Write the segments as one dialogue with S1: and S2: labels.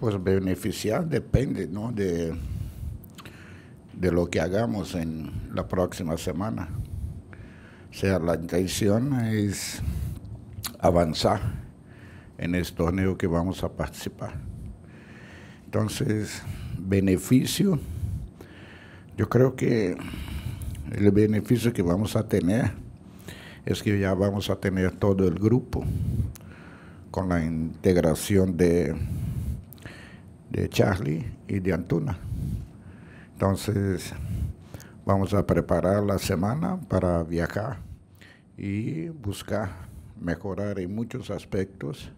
S1: Pues beneficiar depende de, de lo que hagamos en la próxima semana. O sea, la intención es avanzar en el torneo que vamos a participar. Entonces, beneficio, yo creo que el beneficio que vamos a tener es que ya vamos a tener todo el grupo con la integración de de Charlie y de Antuna. Entonces, vamos a preparar la semana para viajar y buscar mejorar en muchos aspectos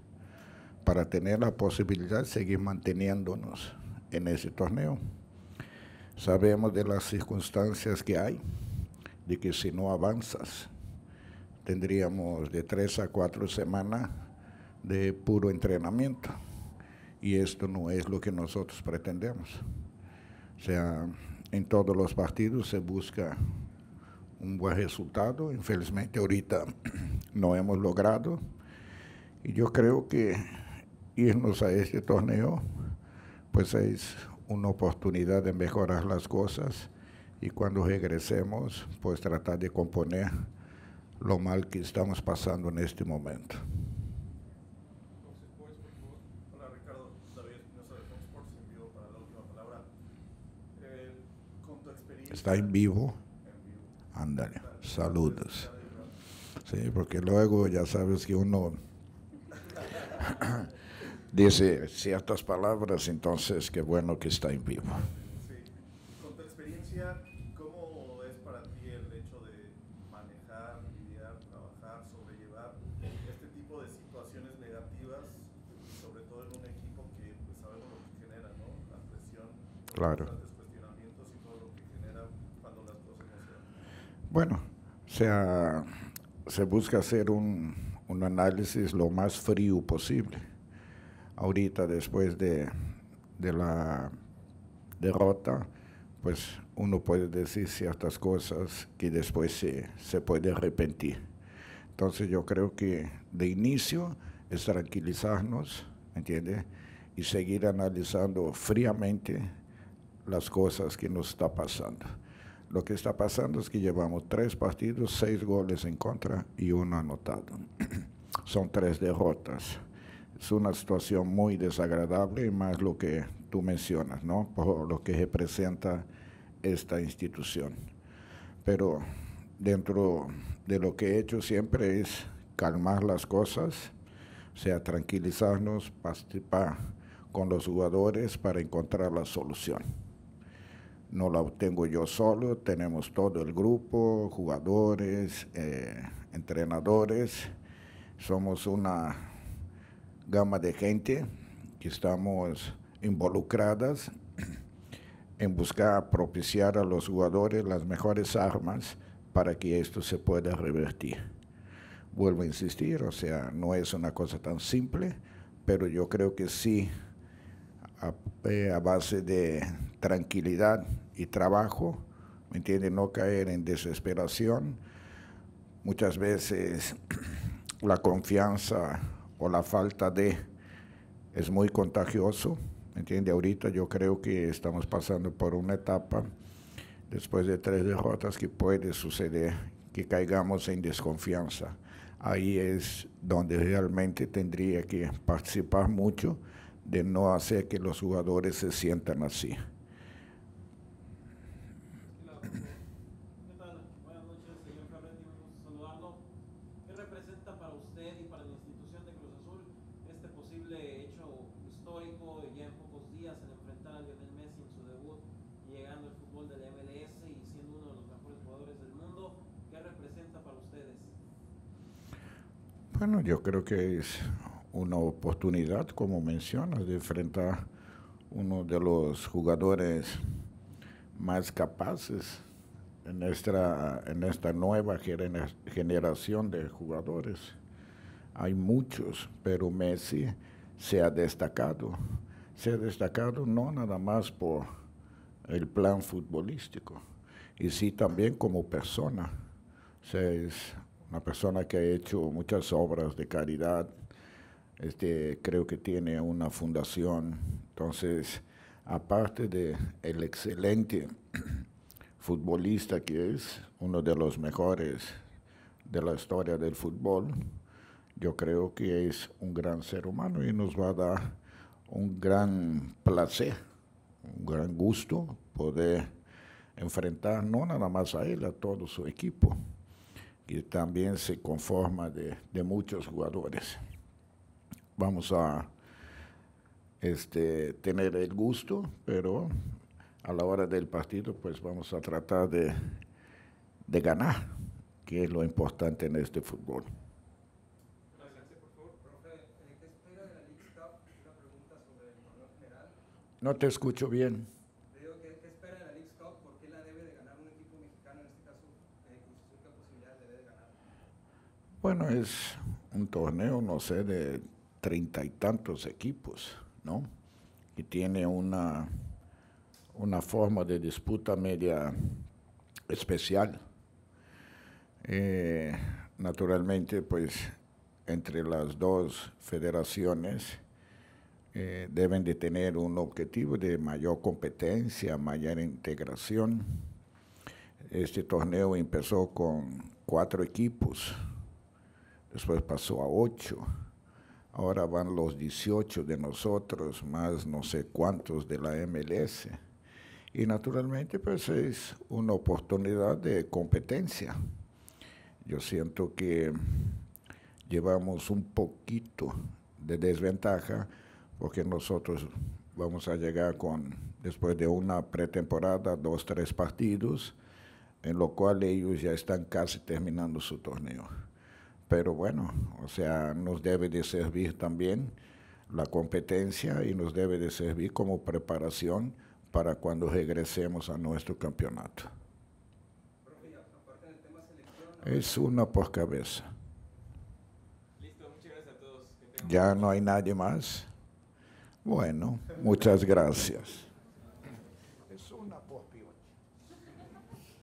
S1: para tener la posibilidad de seguir manteniéndonos en ese torneo. Sabemos de las circunstancias que hay, de que si no avanzas, tendríamos de tres a cuatro semanas de puro entrenamiento y esto no es lo que nosotros pretendemos. O sea, en todos los partidos se busca un buen resultado, infelizmente ahorita no hemos logrado y yo creo que irnos a este torneo pues es una oportunidad de mejorar las cosas y cuando regresemos pues tratar de componer lo mal que estamos pasando en este momento. Está en vivo. Ándale, saludos. Sí, porque luego ya sabes que uno dice ciertas palabras, entonces qué bueno que está en vivo. Sí. Con tu experiencia, ¿cómo es para ti el hecho de manejar, lidiar, trabajar, sobrellevar este tipo de situaciones negativas, sobre todo en un equipo que pues, sabemos lo que genera, ¿no? La presión. Claro. Bueno, se, se busca hacer un, análisis lo más frío posible. Ahorita, después de, la derrota, pues uno puede decir ciertas cosas que después se, puede arrepentir. Entonces yo creo que de inicio es tranquilizarnos, entiende? Y seguir analizando fríamente las cosas que nos está pasando. Lo que está pasando es que llevamos tres partidos, seis goles en contra y uno anotado. Son tres derrotas. Es una situación muy desagradable más lo que tú mencionas, ¿no? Por lo que representa esta institución. Pero dentro de lo que he hecho siempre es calmar las cosas, o sea, tranquilizarnos, participar con los jugadores para encontrar la solución no la obtengo yo solo, tenemos todo el grupo, jugadores, eh, entrenadores, somos una gama de gente que estamos involucradas en buscar propiciar a los jugadores las mejores armas para que esto se pueda revertir. Vuelvo a insistir, o sea, no es una cosa tan simple, pero yo creo que sí, a eh, base de tranquilidad trabajo, ¿me entiende? No caer en desesperación. Muchas veces la confianza o la falta de es muy contagioso, ¿me entiende? Ahorita yo creo que estamos pasando por una etapa después de tres derrotas que puede suceder que caigamos en desconfianza. Ahí es donde realmente tendría que participar mucho de no hacer que los jugadores se sientan así. Bueno, yo creo que es una oportunidad, como mencionas, de enfrentar uno de los jugadores más capaces en, en esta nueva generación de jugadores. Hay muchos, pero Messi se ha destacado. Se ha destacado no nada más por el plan futbolístico, y sí también como persona una persona que ha hecho muchas obras de caridad, este, creo que tiene una fundación, entonces, aparte de el excelente futbolista que es, uno de los mejores de la historia del fútbol, yo creo que es un gran ser humano y nos va a dar un gran placer, un gran gusto poder enfrentar no nada más a él, a todo su equipo y también se conforma de, muchos jugadores. Vamos a este, tener el gusto, pero a la hora del partido pues vamos a tratar de, de ganar, que es lo importante en este fútbol. No te escucho bien. Bueno, es un torneo, no sé, de treinta y tantos equipos, ¿no? Y tiene una, una forma de disputa media especial. Eh, naturalmente, pues, entre las dos federaciones eh, deben de tener un objetivo de mayor competencia, mayor integración. Este torneo empezó con cuatro equipos, después pasó a 8, ahora van los 18 de nosotros, más no sé cuántos de la MLS. Y naturalmente pues es una oportunidad de competencia. Yo siento que llevamos un poquito de desventaja porque nosotros vamos a llegar con, después de una pretemporada, dos, tres partidos, en lo cual ellos ya están casi terminando su torneo pero bueno, o sea, nos debe de servir también la competencia y nos debe de servir como preparación para cuando regresemos a nuestro campeonato. Es una por cabeza. Listo, muchas gracias a todos. Ya no hay nadie más. Bueno, muchas gracias.